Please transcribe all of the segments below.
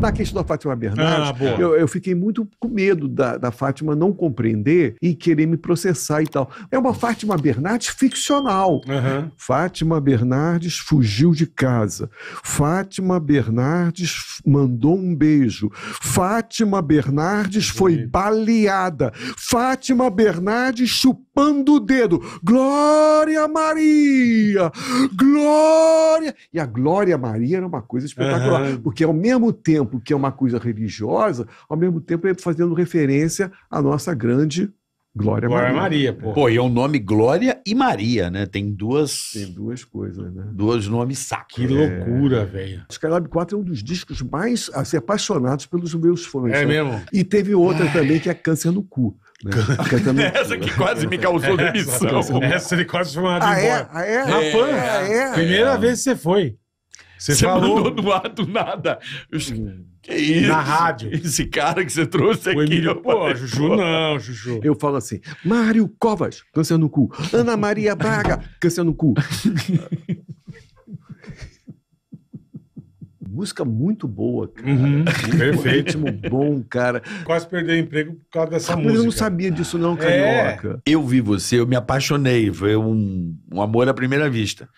Na tá questão da Fátima Bernardes, ah, eu, eu, fiquei muito com medo da, da Fátima não compreender e querer me processar e tal. É uma Fátima Bernardes ficcional. Uhum. Fátima Bernardes fugiu de casa. Fátima Bernardes mandou um beijo. Fátima Bernardes foi baleada. Fátima Bernardes chupando o dedo. Glória Maria! Glória! e a glória Maria era uma coisa espetacular, uhum. porque ao mesmo tempo que é uma coisa religiosa, ao mesmo tempo é fazendo referência à nossa grande Glória, Glória Maria. Maria é. pô. pô, e é o um nome Glória e Maria, né? Tem duas. Tem duas coisas, né? Dois nomes sacos. Que loucura, é... velho. Skylab 4 é um dos discos mais assim, apaixonados pelos meus fãs. É né? mesmo? E teve outra Ai. também que é Câncer no Cu. Né? Essa que quase me causou é, demissão. Essa ele quase foi mandado ah, embora. É? Ah, é? Na é. PAN. Ah, é? Primeira vez que você foi. Você, você falou... mandou do ar do nada. Hum. Que isso? Na rádio. Esse cara que você trouxe aqui. Emílio, pô, falei, Juju pô. não, Juju. Eu falo assim, Mário Covas, câncer no cu. Ana Maria Braga, câncer no cu. música muito boa, cara. Uhum, perfeito. ritmo bom, cara. Quase perdeu o emprego por causa dessa ah, música. eu não sabia disso, não, é. carioca. É. Eu vi você, eu me apaixonei. Foi um, um amor à primeira vista.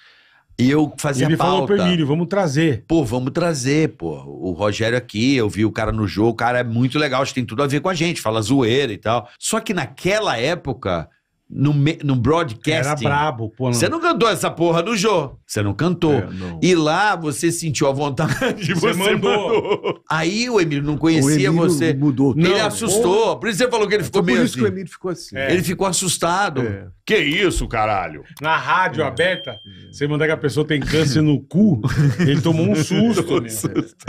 E eu fazia e ele pauta. falou, Permílio, vamos trazer. Pô, vamos trazer, pô. O Rogério aqui, eu vi o cara no jogo, o cara é muito legal, acho que tem tudo a ver com a gente, fala zoeira e tal. Só que naquela época, no, no broadcast. Era brabo, pô. Você não cantou essa porra do Jô. Você não cantou. É, não. E lá você sentiu a vontade, você, você mandou. mandou. Aí o Emílio não conhecia Emílio você. Mudou. Ele assustou. Por isso você falou que ele é, ficou Foi meio. Por isso assim. que o assim. Emílio ficou assim. É. Ele ficou assustado. É. Que isso, caralho? Na rádio é. aberta, é. você mandar que a pessoa tem câncer no cu, ele tomou um susto, um susto.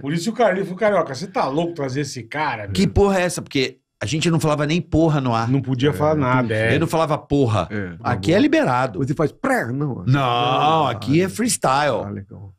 Por isso o cara, falou, carioca, você tá louco trazer esse cara? Que meu? porra é essa? Porque a gente não falava nem porra no ar. Não podia é, falar nada. É. Eu não falava porra. É, tá aqui é liberado. Você faz pré? Não. Não, aqui é freestyle. Ah, legal.